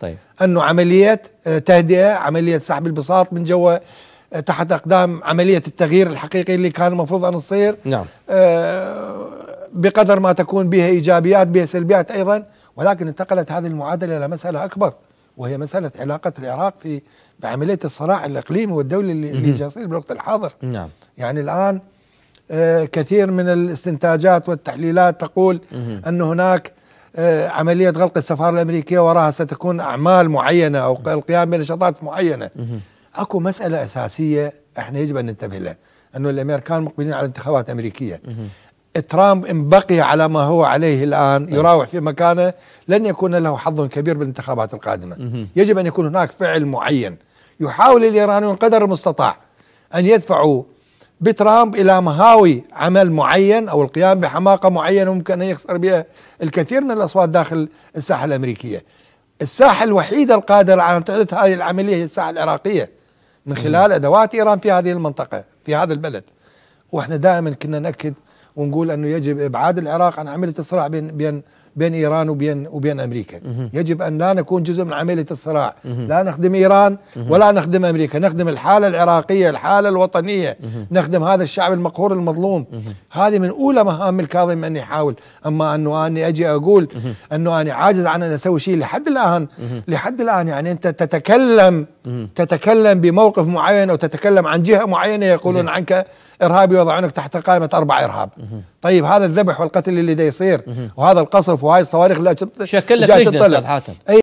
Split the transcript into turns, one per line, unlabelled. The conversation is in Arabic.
طيب. أنه عملية آه، تهدئة عملية سحب البساط من جوا آه، تحت أقدام عملية التغيير الحقيقي اللي كان المفروض أن تصير نعم. آه، بقدر ما تكون بها إيجابيات بها سلبيات أيضا ولكن انتقلت هذه المعادلة إلى مسألة أكبر وهي مسألة علاقة العراق في بعملية الصراع الإقليمي والدولي اللي, اللي يصير بالوقت الحاضر نعم. يعني الآن كثير من الاستنتاجات والتحليلات تقول أن هناك آه، عملية غلق السفارة الأمريكية وراها ستكون أعمال معينة أو القيام بنشاطات معينة أكو مسألة أساسية احنا يجب أن ننتبه لها أنه الأمريكان مقبلين على انتخابات أمريكية ترامب إن بقي على ما هو عليه الآن يراوح في مكانه لن يكون له حظ كبير بالانتخابات القادمة يجب أن يكون هناك فعل معين يحاول الإيرانيون قدر المستطاع أن يدفعوا بترامب الى مهاوي عمل معين او القيام بحماقه معينه ممكن ان يخسر بها الكثير من الاصوات داخل الساحه الامريكيه. الساحه الوحيده القادره على ان تحدث هذه العمليه هي الساحه العراقيه من خلال ادوات ايران في هذه المنطقه في هذا البلد. واحنا دائما كنا ناكد ونقول انه يجب ابعاد العراق عن عمليه الصراع بين بين بين إيران وبين, وبين أمريكا يجب أن لا نكون جزء من عملية الصراع لا نخدم إيران ولا نخدم أمريكا نخدم الحالة العراقية الحالة الوطنية نخدم هذا الشعب المقهور المظلوم هذه من أولى مهام الكاظم أن يحاول أما أنه أني أجي أقول أنه اني عاجز عن أن أسوي شيء لحد الآن لحد الآن يعني أنت تتكلم تتكلم بموقف معين أو تتكلم عن جهة معينة يقولون عنك إرهابي يوضعونك تحت قائمة أربع إرهاب طيب هذا الذبح والقتل اللي دا يصير وهذا القصف وهاي الصواريخ لا شكل لك حاتم